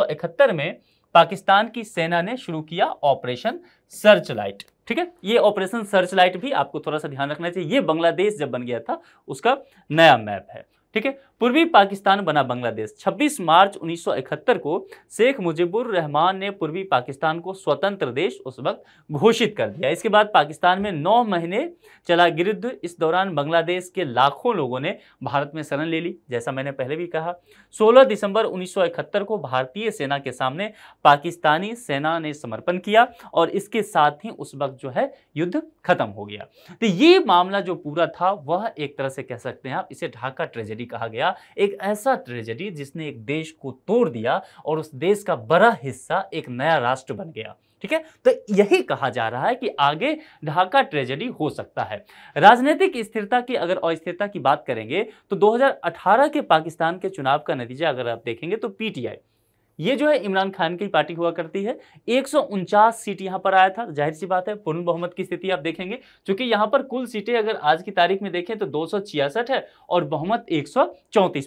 में पाकिस्तान की सेना ने शुरू किया ऑपरेशन सर्च लाइट ठीक है ये ऑपरेशन सर्च लाइट भी आपको थोड़ा सा ध्यान रखना चाहिए ये बांग्लादेश जब बन गया था उसका नया मैप है ठीक है पूर्वी पाकिस्तान बना बांग्लादेश 26 मार्च 1971 को शेख मुजीबुर रहमान ने पूर्वी पाकिस्तान को स्वतंत्र देश उस वक्त घोषित कर दिया इसके बाद पाकिस्तान में नौ महीने चला गिरुद्ध इस दौरान बांग्लादेश के लाखों लोगों ने भारत में शरण ले ली जैसा मैंने पहले भी कहा 16 दिसंबर 1971 को भारतीय सेना के सामने पाकिस्तानी सेना ने समर्पण किया और इसके साथ ही उस वक्त जो है युद्ध खत्म हो गया तो ये मामला जो पूरा था वह एक तरह से कह सकते हैं आप इसे ढाका ट्रेजेडी ट्रेजेडी कहा गया एक ऐसा ट्रेजेडी जिसने एक देश को तोड़ दिया और उस देश का बड़ा हिस्सा एक नया राष्ट्र बन गया ठीक है तो यही कहा जा रहा है कि आगे ढाका ट्रेजेडी हो सकता है राजनीतिक स्थिरता की अगर अस्थिरता की बात करेंगे तो 2018 के पाकिस्तान के चुनाव का नतीजा अगर आप देखेंगे तो पीटीआई ये जो है इमरान खान की पार्टी हुआ करती है एक सीट यहाँ पर आया था जाहिर सी बात है पूर्ण बहुमत की स्थिति आप देखेंगे क्योंकि यहाँ पर कुल सीटें अगर आज की तारीख में देखें तो दो है और बहुमत एक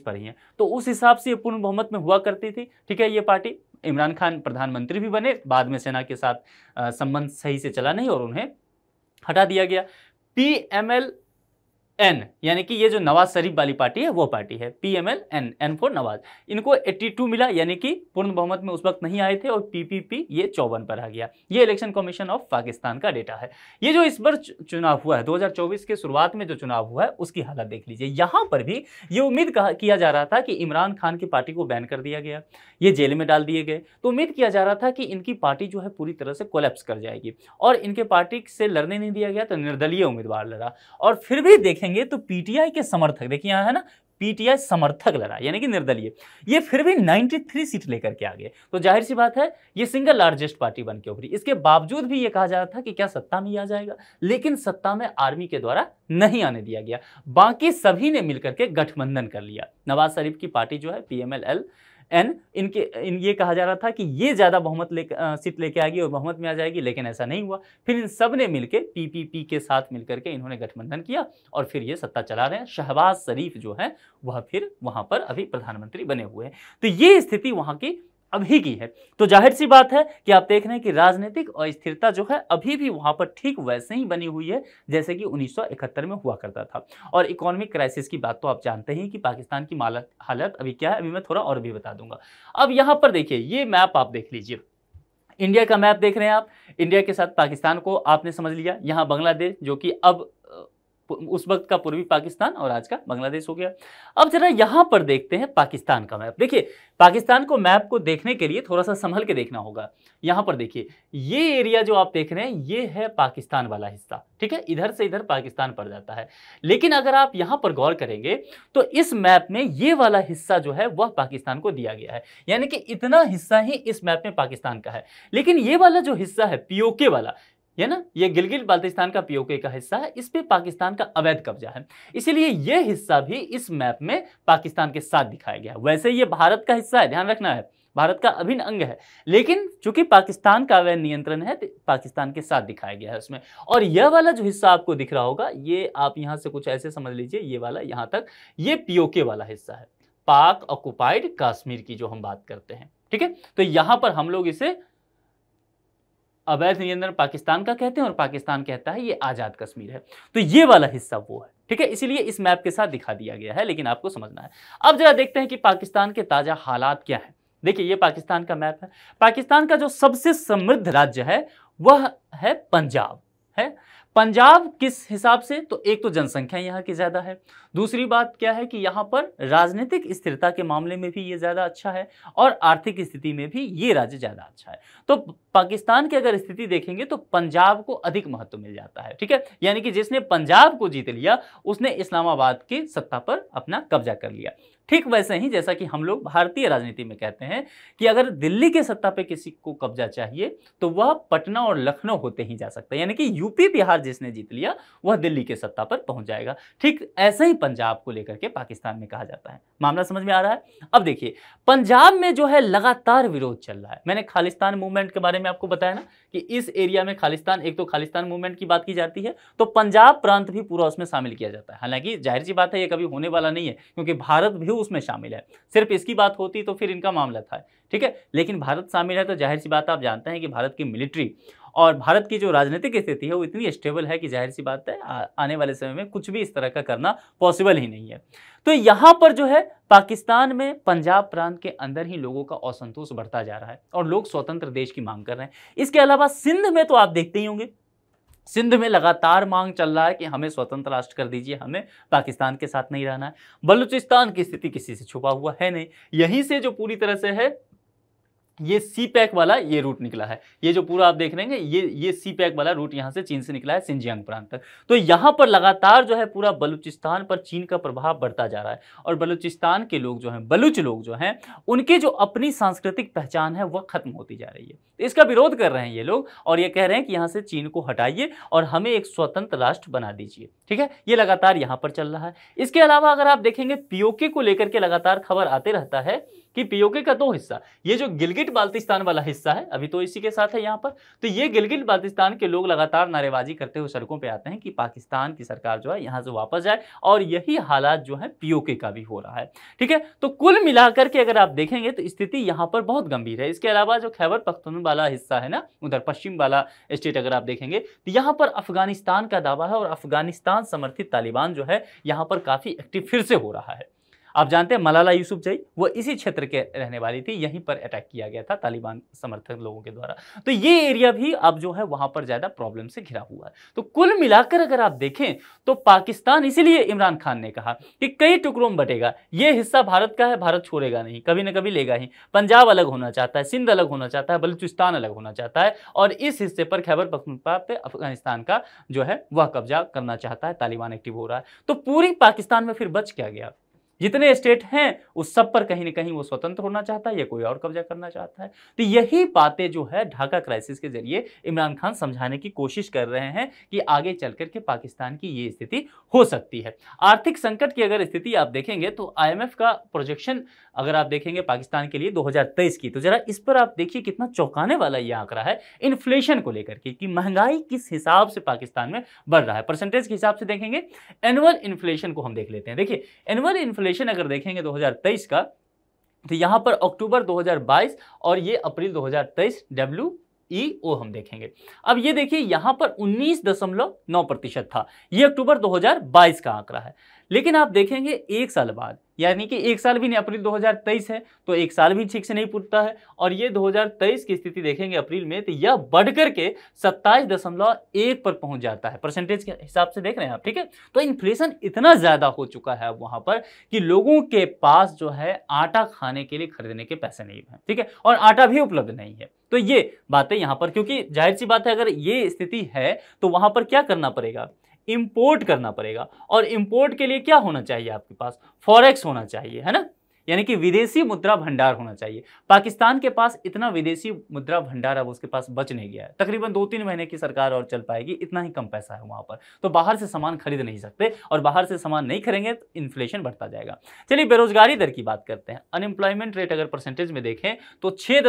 पर ही है तो उस हिसाब से पूर्ण बहुमत में हुआ करती थी ठीक है ये पार्टी इमरान खान प्रधानमंत्री भी बने बाद में सेना के साथ संबंध सही से चला नहीं और उन्हें हटा दिया गया पी एम एल एन यानी कि ये जो नवाज शरीफ वाली पार्टी है वो पार्टी है P M L N N for Nawaz इनको 82 मिला यानी कि पूर्ण बहुमत में उस वक्त नहीं आए थे और पीपीपी ये चौवन पर आ गया ये इलेक्शन कमीशन ऑफ पाकिस्तान का डेटा है ये जो इस बार चुनाव हुआ है 2024 के शुरुआत में जो चुनाव हुआ है उसकी हालत देख लीजिए यहाँ पर भी ये उम्मीद किया जा रहा था कि इमरान खान की पार्टी को बैन कर दिया गया ये जेल में डाल दिए गए तो उम्मीद किया जा रहा था कि इनकी पार्टी जो है पूरी तरह से कोलेप्स कर जाएगी और इनके पार्टी से लड़ने नहीं दिया गया तो निर्दलीय उम्मीदवार लड़ा और फिर भी देखें देखेंगे तो पीटीआई के समर्थक देखिए यहाँ है ना पीटीआई समर्थक लड़ा यानी कि निर्दलीय ये फिर भी 93 सीट लेकर के आ गए तो जाहिर सी बात है ये सिंगल लार्जेस्ट पार्टी बन के उभरी इसके बावजूद भी ये कहा जा रहा था कि क्या सत्ता में ही आ जाएगा लेकिन सत्ता में आर्मी के द्वारा नहीं आने दिया गया बाकी सभी ने मिलकर के गठबंधन कर लिया नवाज शरीफ की पार्टी जो है पी एंड इनके इन ये कहा जा रहा था कि ये ज़्यादा बहुमत ले सीट लेके आएगी और बहुमत में आ जाएगी लेकिन ऐसा नहीं हुआ फिर इन सब ने मिलकर पीपीपी के साथ मिलकर के इन्होंने गठबंधन किया और फिर ये सत्ता चला रहे हैं शहबाज शरीफ जो है वह फिर वहाँ पर अभी प्रधानमंत्री बने हुए हैं तो ये स्थिति वहाँ की अभी की है तो जाहिर सी बात है कि आप देख रहे हैं कि राजनीतिक अस्थिरता जो है अभी भी वहां पर ठीक वैसे ही बनी हुई है जैसे कि 1971 में हुआ करता था और इकोनॉमिक क्राइसिस की बात तो आप जानते ही कि पाकिस्तान की हालत अभी क्या है अभी मैं थोड़ा और भी बता दूंगा अब यहां पर देखिए ये मैप आप देख लीजिए इंडिया का मैप देख रहे हैं आप इंडिया के साथ पाकिस्तान को आपने समझ लिया यहाँ बांग्लादेश जो कि अब उस वक्त का पूर्वी पाकिस्तान और आज का बांग्लादेश हो गया अब जरा यहां पर देखते हैं पाकिस्तान का मैप देखिए पाकिस्तान को मैप को देखने के लिए थोड़ा सा संभल के देखना होगा यहां पर देखिए ये एरिया जो आप देख रहे हैं ये है पाकिस्तान वाला हिस्सा ठीक है इधर से इधर पाकिस्तान पड़ जाता है लेकिन अगर आप यहां पर गौर करेंगे तो इस मैप में ये वाला हिस्सा जो है वह पाकिस्तान को दिया गया है यानी कि इतना हिस्सा ही इस मैप में पाकिस्तान का है लेकिन ये वाला जो हिस्सा है पीओके वाला ये ना ये गिलगित बाल्टिस्तान का पीओके का हिस्सा है इस पर पाकिस्तान का अवैध कब्जा है इसीलिए ये हिस्सा भी इस मैप में पाकिस्तान के साथ दिखाया गया है वैसे ये भारत का हिस्सा है ध्यान रखना है भारत का अभिन्न अंग है लेकिन चूंकि पाकिस्तान का अवैध नियंत्रण है तो पाकिस्तान के साथ दिखाया गया है उसमें और यह वाला जो हिस्सा आपको दिख रहा होगा ये आप यहाँ से कुछ ऐसे समझ लीजिए ये वाला यहाँ तक ये पीओके वाला हिस्सा है पाक ऑक्युपाइड कश्मीर की जो हम बात करते हैं ठीक है तो यहाँ पर हम लोग इसे अवैध नियंत्रण पाकिस्तान का कहते हैं और पाकिस्तान कहता है ये आज़ाद कश्मीर है तो ये वाला हिस्सा वो है ठीक है इसीलिए इस मैप के साथ दिखा दिया गया है लेकिन आपको समझना है अब जरा देखते हैं कि पाकिस्तान के ताज़ा हालात क्या हैं देखिए ये पाकिस्तान का मैप है पाकिस्तान का जो सबसे समृद्ध राज्य है वह है पंजाब है पंजाब किस हिसाब से तो एक तो जनसंख्या यहाँ की ज़्यादा है दूसरी बात क्या है कि यहाँ पर राजनीतिक स्थिरता के मामले में भी ये ज़्यादा अच्छा है और आर्थिक स्थिति में भी ये राज्य ज़्यादा अच्छा है तो पाकिस्तान की अगर स्थिति देखेंगे तो पंजाब को अधिक महत्व मिल जाता है ठीक है यानी कि जिसने पंजाब को जीत लिया उसने इस्लामाबाद की सत्ता पर अपना कब्जा कर लिया ठीक वैसे ही जैसा कि हम लोग भारतीय राजनीति में कहते हैं कि अगर दिल्ली के सत्ता पे किसी को कब्जा चाहिए तो वह पटना और लखनऊ होते ही जा सकता है यानी कि यूपी बिहार जिसने जीत लिया वह दिल्ली के सत्ता पर पहुंच जाएगा ठीक ऐसे ही पंजाब को लेकर के पाकिस्तान में कहा जाता है मामला समझ में आ रहा है अब देखिए पंजाब में जो है लगातार विरोध चल रहा है मैंने खालिस्तान मूवमेंट के बारे में आपको बताया ना कि इस एरिया में खालिस्तान एक तो खालिस्तान मूवमेंट की बात की जाती है तो पंजाब प्रांत भी पूरा उसमें शामिल किया जाता है हालांकि जाहिर सी बात है ये कभी होने वाला नहीं है क्योंकि भारत भी उसमें शामिल है सिर्फ इसकी बात होती तो फिर इनका मामला था ठीक है लेकिन भारत शामिल है तो जाहिर सी बात आप जानते हैं कि भारत की मिलिट्री और भारत की जो राजनीतिक स्थिति है वो इतनी स्टेबल है कि जाहिर सी बात है आने वाले समय में कुछ भी इस तरह का करना पॉसिबल ही नहीं है तो यहाँ पर जो है पाकिस्तान में पंजाब प्रांत के अंदर ही लोगों का असंतोष बढ़ता जा रहा है और लोग स्वतंत्र देश की मांग कर रहे हैं इसके अलावा सिंध में तो आप देखते ही होंगे सिंध में लगातार मांग चल रहा है कि हमें स्वतंत्र राष्ट्र कर दीजिए हमें पाकिस्तान के साथ नहीं रहना है बलूचिस्तान की स्थिति किसी से छुपा हुआ है नहीं यहीं से जो पूरी तरह से है ये सी पैक वाला ये रूट निकला है ये जो पूरा आप देख रहे हैं ये ये सी पैक वाला रूट यहाँ से चीन से निकला है सिंजियांग प्रांत तक तो यहाँ पर लगातार जो है पूरा बलूचिस्तान पर चीन का प्रभाव बढ़ता जा रहा है और बलूचिस्तान के लोग जो हैं बलूच लोग जो हैं उनकी जो अपनी सांस्कृतिक पहचान है वह खत्म होती जा रही है तो इसका विरोध कर रहे हैं ये लोग और ये कह रहे हैं कि यहाँ से चीन को हटाइए और हमें एक स्वतंत्र राष्ट्र बना दीजिए ठीक है ये लगातार यहाँ पर चल रहा है इसके अलावा अगर आप देखेंगे पीओके को लेकर के लगातार खबर आते रहता है कि पीओके का दो हिस्सा ये जो गिलगिट बाल्तिस्तान वाला हिस्सा है अभी तो इसी के साथ है यहाँ पर तो ये गिलगिट बाल्तिस्तान के लोग लगातार नारेबाजी करते हुए सड़कों पर आते हैं कि पाकिस्तान की सरकार जो है यहाँ से वापस जाए और यही हालात जो है पीओके का भी हो रहा है ठीक है तो कुल मिलाकर के अगर आप देखेंगे तो स्थिति यहाँ पर बहुत गंभीर है इसके अलावा जो खैबर पख्तून वाला हिस्सा है ना उधर पश्चिम वाला स्टेट अगर आप देखेंगे तो यहाँ पर अफगानिस्तान का दावा है और अफगानिस्तान समर्थित तालिबान जो है यहाँ पर काफ़ी एक्टिव फिर से हो रहा है आप जानते हैं मलाला यूसुफ जई वो इसी क्षेत्र के रहने वाली थी यहीं पर अटैक किया गया था तालिबान समर्थक लोगों के द्वारा तो ये एरिया भी अब जो है वहाँ पर ज़्यादा प्रॉब्लम से घिरा हुआ है तो कुल मिलाकर अगर आप देखें तो पाकिस्तान इसीलिए इमरान खान ने कहा कि कई टुकड़ों में बटेगा ये हिस्सा भारत का है भारत छोड़ेगा नहीं कभी ना कभी लेगा ही पंजाब अलग होना चाहता है सिंध अलग होना चाहता है बलूचिस्तान अलग होना चाहता है और इस हिस्से पर खैबर पखनपा पे अफगानिस्तान का जो है वह कब्जा करना चाहता है तालिबान एक्टिव हो रहा है तो पूरी पाकिस्तान में फिर बच क्या गया जितने स्टेट हैं उस सब पर कहीं ना कहीं वो स्वतंत्र होना चाहता है या कोई और कब्जा करना चाहता है तो यही बातें जो है ढाका क्राइसिस के जरिए इमरान खान समझाने की कोशिश कर रहे हैं कि आगे चल के पाकिस्तान की ये स्थिति हो सकती है आर्थिक संकट की अगर स्थिति आप देखेंगे तो आईएमएफ का प्रोजेक्शन अगर आप देखेंगे पाकिस्तान के लिए दो की तो जरा इस पर आप देखिए कितना चौंकाने वाला ये आंकड़ा है इन्फ्लेशन को लेकर के कि महंगाई किस हिसाब से पाकिस्तान में बढ़ रहा है परसेंटेज के हिसाब से देखेंगे एनुअल इन्फ्लेशन को हम देख लेते हैं देखिए एनुअल इन्फ्लेशन कैलकुलेशन अगर देखेंगे 2023 का तो यहाँ पर अक्टूबर 2022 और ये अप्रैल 2023 डब्ल्यू ई ओ हम देखेंगे अब ये देखिए यहां पर 19.9 प्रतिशत था ये अक्टूबर 2022 का आंकड़ा है लेकिन आप देखेंगे एक साल बाद यानी कि एक साल भी नहीं अप्रैल 2023 है तो एक साल भी ठीक से नहीं पूछता है और ये 2023 की स्थिति देखेंगे अप्रैल में तो यह बढ़कर के सत्ताईस दशमलव एक पर पहुंच जाता है परसेंटेज के हिसाब से देख रहे हैं आप ठीक है तो इन्फ्लेशन इतना ज़्यादा हो चुका है वहाँ पर कि लोगों के पास जो है आटा खाने के लिए खरीदने के पैसे नहीं हैं ठीक है और आटा भी उपलब्ध नहीं है तो ये बातें यहां पर क्योंकि जाहिर सी बात है अगर ये स्थिति है तो वहां पर क्या करना पड़ेगा इंपोर्ट करना पड़ेगा और इंपोर्ट के लिए क्या होना चाहिए आपके पास फॉरेक्स होना चाहिए है ना यानी कि विदेशी मुद्रा भंडार होना चाहिए पाकिस्तान के पास इतना विदेशी मुद्रा भंडार अब उसके पास बच नहीं गया है तकरीबन दो तीन महीने की सरकार और चल पाएगी इतना ही कम पैसा है वहाँ पर तो बाहर से सामान खरीद नहीं सकते और बाहर से सामान नहीं खरीदेंगे तो इन्फ्लेशन बढ़ता जाएगा चलिए बेरोजगारी दर की बात करते हैं अनएम्प्लॉयमेंट रेट अगर परसेंटेज में देखें तो छः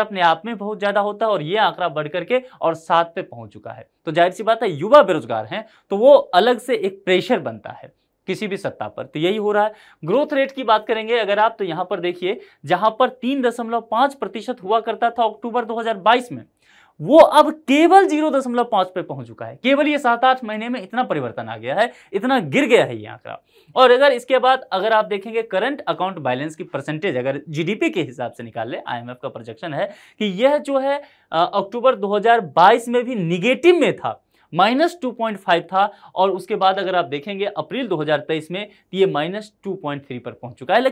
अपने आप में बहुत ज़्यादा होता है और ये आंकड़ा बढ़ करके और सात पे पहुंच चुका है तो जाहिर सी बात है युवा बेरोजगार हैं तो वो अलग से एक प्रेशर बनता है किसी भी सत्ता पर तो यही हो रहा है ग्रोथ रेट की बात करेंगे अगर आप तो यहां पर देखिए जहां पर तीन दशमलव पांच प्रतिशत हुआ करता था अक्टूबर 2022 में वो अब केवल जीरो दशमलव पांच पे पहुंच चुका है केवल ये सात आठ महीने में इतना परिवर्तन आ गया है इतना गिर गया है ये आंकड़ा और अगर इसके बाद अगर आप देखेंगे करंट अकाउंट बैलेंस की परसेंटेज अगर जीडीपी के हिसाब से निकाल ले आईएमएफ का प्रोजेक्शन है कि यह जो है अक्टूबर 2022 में भी निगेटिव में था माइनस टू पॉइंट फाइव था और उसके बाद अगर आप देखेंगे अप्रैल दो हज़ार तेईस में तो ये माइनस टू पॉइंट थ्री पर पहुंच चुका है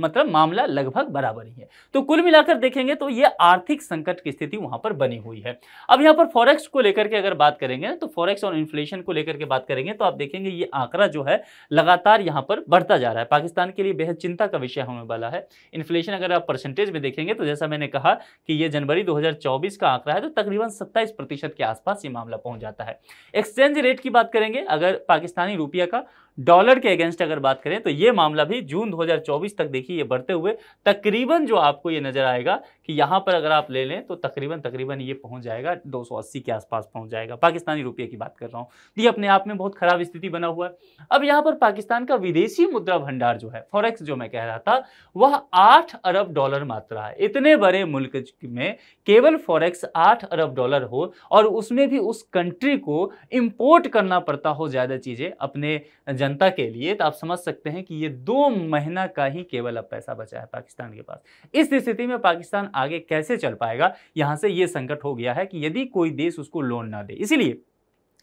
मतलब मामला लगभग बराबर ही है तो कुल मिलाकर देखेंगे तो ये आर्थिक संकट की स्थिति वहां पर बनी हुई है अब यहाँ पर फॉरेक्स को लेकर के अगर बात करेंगे तो फॉरेक्स और इन्फ्लेशन को लेकर के बात करेंगे तो आप देखेंगे ये आंकड़ा जो है लगातार यहाँ पर बढ़ता जा रहा है पाकिस्तान के लिए बेहद चिंता का विषय होने वाला है इन्फ्लेशन अगर आप परसेंटेज में देखेंगे तो जैसा मैंने कहा कि ये जनवरी दो का आंकड़ा है तो तकरीबन सत्ताईस प्रतिशत के आसपास ये मामला पहुंच जाता है एक्सचेंज रेट की बात करेंगे अगर पाकिस्तानी रुपया का डॉलर के अगेंस्ट अगर बात करें तो ये मामला भी जून 2024 तक देखिए ये बढ़ते हुए तकरीबन जो आपको ये नज़र आएगा कि यहाँ पर अगर आप ले लें तो तकरीबन तकरीबन ये पहुँच जाएगा 280 के आसपास पहुँच जाएगा पाकिस्तानी रुपये की बात कर रहा हूँ ये अपने आप में बहुत ख़राब स्थिति बना हुआ है अब यहाँ पर पाकिस्तान का विदेशी मुद्रा भंडार जो है फॉरेक्स जो मैं कह रहा था वह आठ अरब डॉलर मात्रा है इतने बड़े मुल्क में केवल फॉरेक्स आठ अरब डॉलर हो और उसमें भी उस कंट्री को इम्पोर्ट करना पड़ता हो ज़्यादा चीज़ें अपने जनता के लिए तो आप समझ सकते हैं कि ये दो महीना का ही केवल अब पैसा बचा है पाकिस्तान के पास इस स्थिति में पाकिस्तान आगे कैसे चल पाएगा यहां से ये संकट हो गया है कि यदि कोई देश उसको लोन ना दे इसीलिए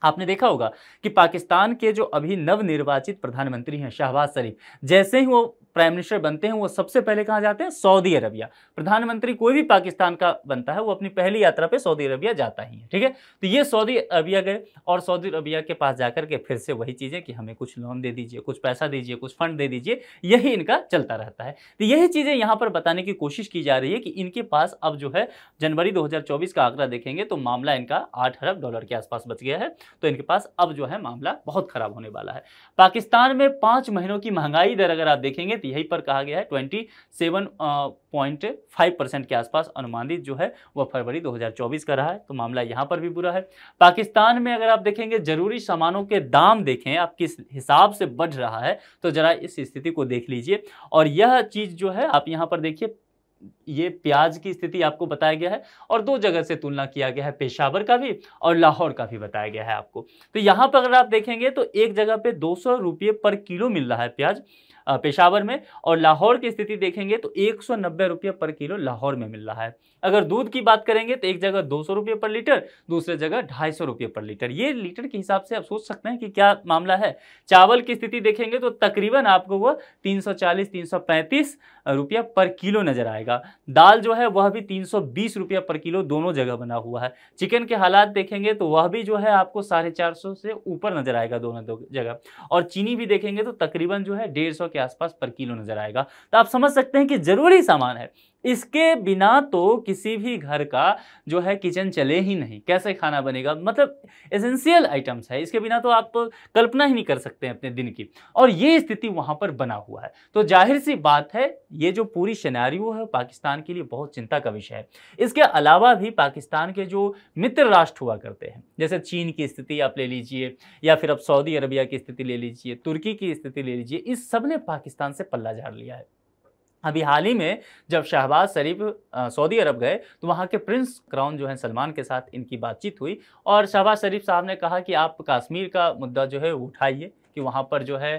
आपने देखा होगा कि पाकिस्तान के जो अभी नवनिर्वाचित प्रधानमंत्री हैं शहबाज शरीफ जैसे ही वो प्राइम मिनिस्टर बनते हैं वो सबसे पहले कहाँ जाते हैं सऊदी अरबिया प्रधानमंत्री कोई भी पाकिस्तान का बनता है वो अपनी पहली यात्रा पे सऊदी अरबिया जाता ही है ठीक है तो ये सऊदी अरबिया गए और सऊदी अरबिया के पास जाकर के फिर से वही चीज़ें कि हमें कुछ लोन दे दीजिए कुछ पैसा दीजिए कुछ फंड दे दीजिए यही इनका चलता रहता है तो यही चीज़ें यहाँ पर बताने की कोशिश की जा रही है कि इनके पास अब जो है जनवरी दो का आंकड़ा देखेंगे तो मामला इनका आठ अरब डॉलर के आसपास बच गया है तो इनके पास अब जो है मामला बहुत खराब होने वाला है पाकिस्तान में पांच महीनों की महंगाई दर अगर आप देखेंगे तो यही पर कहा गया है twenty seven point five percent के आसपास अनुमानित जो है वह फरवरी दो हजार चौबीस का रहा है तो मामला यहां पर भी बुरा है पाकिस्तान में अगर आप देखेंगे जरूरी सामानों के दाम देखें आप किस हिसाब से बढ़ रहा है तो जरा इस स्थिति को देख लीजिए और यह चीज़ जो है आप यहां पर देखिए ये प्याज की स्थिति आपको बताया गया है और दो जगह से तुलना किया गया है पेशावर का भी और लाहौर का भी बताया गया है आपको तो यहाँ पर अगर आप देखेंगे तो एक जगह पे दो सौ पर किलो मिल रहा है प्याज पेशावर में और लाहौर की स्थिति देखेंगे तो एक सौ पर किलो लाहौर में मिल रहा है अगर दूध की बात करेंगे तो एक जगह दो सौ पर लीटर दूसरे जगह ढाई सौ पर लीटर ये लीटर के हिसाब से आप सोच सकते हैं कि क्या मामला है चावल की स्थिति देखेंगे तो तकरीबन आपको वो तीन सौ चालीस रुपया पर किलो नजर आएगा जाएगा दाल जो है वह भी तीन सौ पर किलो दोनों जगह बना हुआ है चिकन के हालात देखेंगे तो वह भी जो है आपको साढ़े चार सौ से ऊपर नजर आएगा दोनों जगह और चीनी भी देखेंगे तो तकरीबन जो है डेढ़ सौ के आसपास पर किलो नजर आएगा तो आप समझ सकते हैं कि जरूरी सामान है इसके बिना तो किसी भी घर का जो है किचन चले ही नहीं कैसे खाना बनेगा मतलब एसेंशियल आइटम्स है इसके बिना तो आप कल्पना ही नहीं कर सकते हैं अपने दिन की और ये स्थिति वहाँ पर बना हुआ है तो जाहिर सी बात है ये जो पूरी शनारियो है पाकिस्तान के लिए बहुत चिंता का विषय है इसके अलावा भी पाकिस्तान के जो मित्र राष्ट्र हुआ करते हैं जैसे चीन की स्थिति आप ले लीजिए या फिर आप सऊदी अरबिया की स्थिति ले लीजिए तुर्की की स्थिति ले लीजिए इस सब ने पाकिस्तान से पल्ला झाड़ लिया है अभी हाल ही में जब शहबाज शरीफ सऊदी अरब गए तो वहाँ के प्रिंस क्राउन जो है सलमान के साथ इनकी बातचीत हुई और शहबाज शरीफ साहब ने कहा कि आप कश्मीर का मुद्दा जो है उठाइए कि वहाँ पर जो है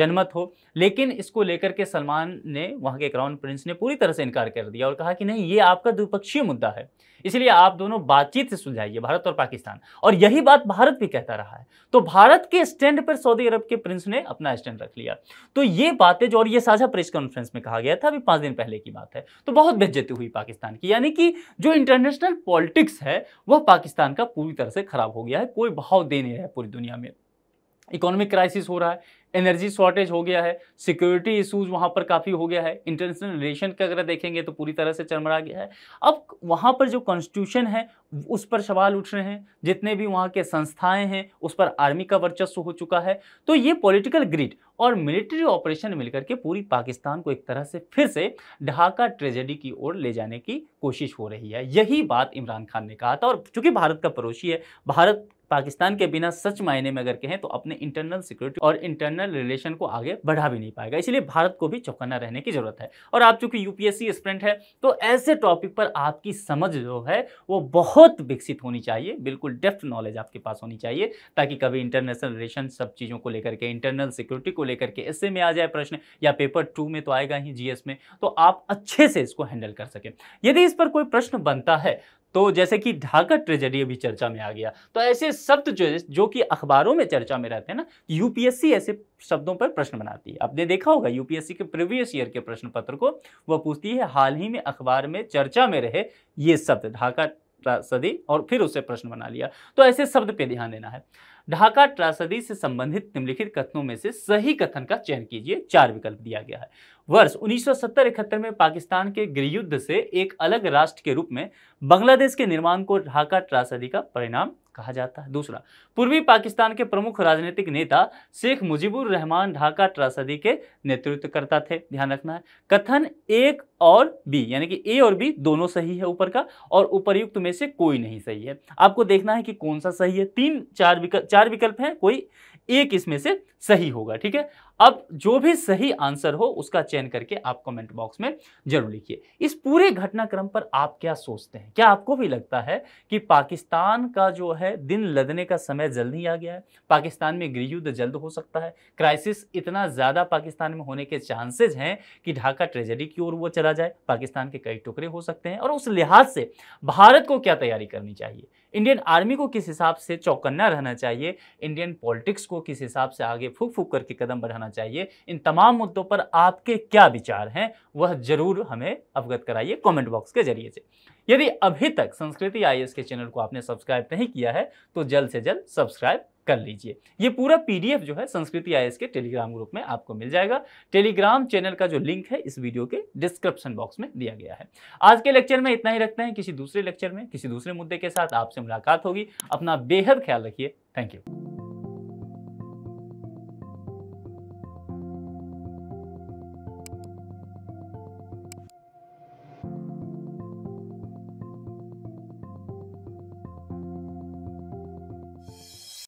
जनमत हो लेकिन इसको लेकर के सलमान ने वहाँ के क्राउन प्रिंस ने पूरी तरह से इनकार कर दिया और कहा कि नहीं ये आपका द्विपक्षीय मुद्दा है इसलिए आप दोनों बातचीत से सुलझाइए भारत और पाकिस्तान और यही बात भारत भी कहता रहा है तो भारत के स्टैंड पर सऊदी अरब के प्रिंस ने अपना स्टैंड रख लिया तो ये बातें जो और ये साझा प्रेस कॉन्फ्रेंस में कहा गया था अभी पाँच दिन पहले की बात है तो बहुत बेज्जती हुई पाकिस्तान की यानी कि जो इंटरनेशनल पॉलिटिक्स है वह पाकिस्तान का पूरी तरह से खराब हो गया है कोई भाव दे नहीं रहा है पूरी दुनिया में इकोनॉमिक क्राइसिस हो रहा है एनर्जी शॉर्टेज हो गया है सिक्योरिटी इशूज़ वहाँ पर काफ़ी हो गया है इंटरनेशनल रिलेशन का अगर देखेंगे तो पूरी तरह से चरमरा गया है अब वहाँ पर जो कॉन्स्टिट्यूशन है उस पर सवाल उठ रहे हैं जितने भी वहाँ के संस्थाएं हैं उस पर आर्मी का वर्चस्व हो चुका है तो ये पॉलिटिकल ग्रिड और मिलिट्री ऑपरेशन मिलकर के पूरी पाकिस्तान को एक तरह से फिर से ढाका ट्रेजेडी की ओर ले जाने की कोशिश हो रही है यही बात इमरान खान ने कहा था और चूंकि भारत का पड़ोसी है भारत पाकिस्तान के बिना सच मायने में अगर कहें तो अपने इंटरनल सिक्योरिटी और इंटरनल रिलेशन को आगे बढ़ा भी नहीं पाएगा इसलिए भारत को भी चौकन्ना रहने की जरूरत है और आप चूंकि यूपीएससी स्प्रेंट है तो ऐसे टॉपिक पर आपकी समझ जो है वो बहुत विकसित होनी चाहिए बिल्कुल डेफ्ट नॉलेज आपके पास होनी चाहिए ताकि कभी इंटरनेशनल रिलेशन सब चीज़ों को लेकर के इंटरनल सिक्योरिटी को लेकर के ऐसे में आ जाए प्रश्न या पेपर टू में तो आएगा ही जीएस में तो आप अच्छे से इसको हैंडल कर सकें यदि इस पर कोई प्रश्न बनता है तो जैसे कि ढाका ट्रेजेडी अभी चर्चा में आ गया तो ऐसे शब्द जो जो कि अखबारों में चर्चा में रहते हैं ना यूपीएससी ऐसे शब्दों पर प्रश्न बनाती है आपने देखा होगा यूपीएससी के प्रीवियस ईयर के प्रश्न पत्र को वह पूछती है हाल ही में अखबार में चर्चा में रहे ये शब्द ढाका त्रासदी और फिर उससे प्रश्न बना लिया तो ऐसे शब्द पर ध्यान देना है ढाका त्रासदी से संबंधित निम्नलिखित कथनों में से सही कथन का चयन कीजिए चार विकल्प दिया गया है वर्ष 1970-71 में पाकिस्तान के गृहयुद्ध से एक अलग राष्ट्र के रूप में बांग्लादेश के निर्माण को ढाका त्रासदी का परिणाम कहा जाता है दूसरा पूर्वी पाकिस्तान के प्रमुख राजनीतिक नेता शेख मुजीबुर रहमान ढाका त्रासदी के नेतृत्व करता थे ध्यान रखना है कथन एक और बी यानी कि ए और बी दोनों सही है ऊपर का और उपरयुक्त में से कोई नहीं सही है आपको देखना है कि कौन सा सही है तीन चार विकल्प चार विकल्प हैं कोई एक इसमें से सही होगा ठीक है अब जो भी सही आंसर हो उसका चयन करके आप कमेंट बॉक्स में जरूर लिखिए इस पूरे घटनाक्रम पर आप क्या सोचते हैं क्या आपको भी लगता है कि पाकिस्तान का जो है दिन लदने का समय जल्द ही आ गया है पाकिस्तान में गृहयुद्ध जल्द हो सकता है क्राइसिस इतना ज़्यादा पाकिस्तान में होने के चांसेज हैं कि ढाका ट्रेजेडी की ओर वो चला जाए पाकिस्तान के कई टुकड़े हो सकते हैं और उस लिहाज से भारत को क्या तैयारी करनी चाहिए इंडियन आर्मी को किस हिसाब से चौकन्ना रहना चाहिए इंडियन पॉलिटिक्स को किस हिसाब से आगे फूक फूक करके कदम बढ़ाना चाहिए इन तमाम मुद्दों पर आपके क्या विचार हैं वह ज़रूर हमें अवगत कराइए कमेंट बॉक्स के जरिए से यदि अभी तक संस्कृति आई के चैनल को आपने सब्सक्राइब नहीं किया है तो जल्द से जल्द सब्सक्राइब कर लीजिए ये पूरा पी जो है संस्कृति आई के टेलीग्राम ग्रुप में आपको मिल जाएगा टेलीग्राम चैनल का जो लिंक है इस वीडियो के डिस्क्रिप्शन बॉक्स में दिया गया है आज के लेक्चर में इतना ही रखते हैं किसी दूसरे लेक्चर में किसी दूसरे मुद्दे के साथ आपसे मुलाकात होगी अपना बेहद ख्याल रखिए थैंक यू